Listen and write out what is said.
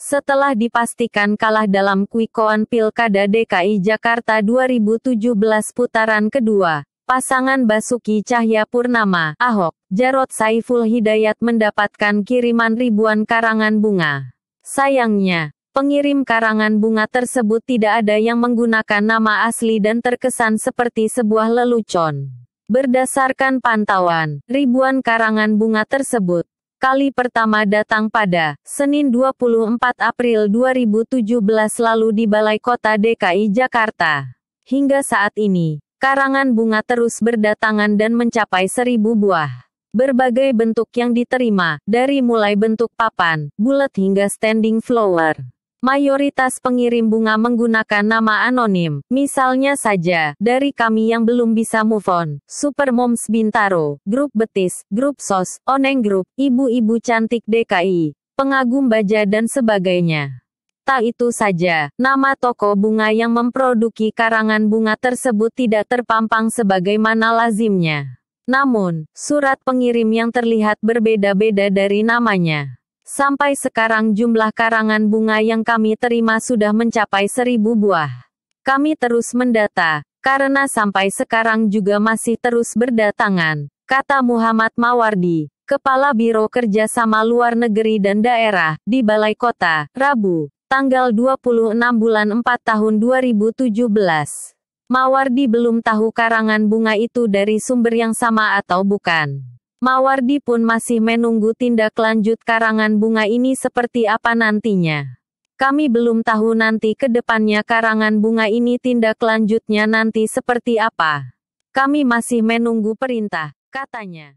Setelah dipastikan kalah dalam kuikoan Pilkada DKI Jakarta 2017 putaran kedua, pasangan Basuki Cahya Purnama, Ahok, Jarot Saiful Hidayat mendapatkan kiriman ribuan karangan bunga. Sayangnya, pengirim karangan bunga tersebut tidak ada yang menggunakan nama asli dan terkesan seperti sebuah lelucon. Berdasarkan pantauan, ribuan karangan bunga tersebut kali pertama datang pada Senin 24 April 2017 lalu di Balai Kota DKI Jakarta. Hingga saat ini, karangan bunga terus berdatangan dan mencapai seribu buah. Berbagai bentuk yang diterima, dari mulai bentuk papan, bulat hingga standing flower. Mayoritas pengirim bunga menggunakan nama anonim, misalnya saja, dari kami yang belum bisa move on, Super Moms Bintaro, Grup Betis, Grup SOS, Oneng Group, Ibu-Ibu Cantik DKI, Pengagum Baja dan sebagainya. Tak itu saja, nama toko bunga yang memproduksi karangan bunga tersebut tidak terpampang sebagaimana lazimnya. Namun, surat pengirim yang terlihat berbeda-beda dari namanya. Sampai sekarang jumlah karangan bunga yang kami terima sudah mencapai seribu buah. Kami terus mendata, karena sampai sekarang juga masih terus berdatangan, kata Muhammad Mawardi, Kepala Biro Kerja Sama Luar Negeri dan Daerah, di Balai Kota, Rabu, tanggal 26 bulan 4 tahun 2017. Mawardi belum tahu karangan bunga itu dari sumber yang sama atau bukan. Mawardi pun masih menunggu tindak lanjut karangan bunga ini seperti apa nantinya. Kami belum tahu nanti ke depannya karangan bunga ini tindak lanjutnya nanti seperti apa. Kami masih menunggu perintah, katanya.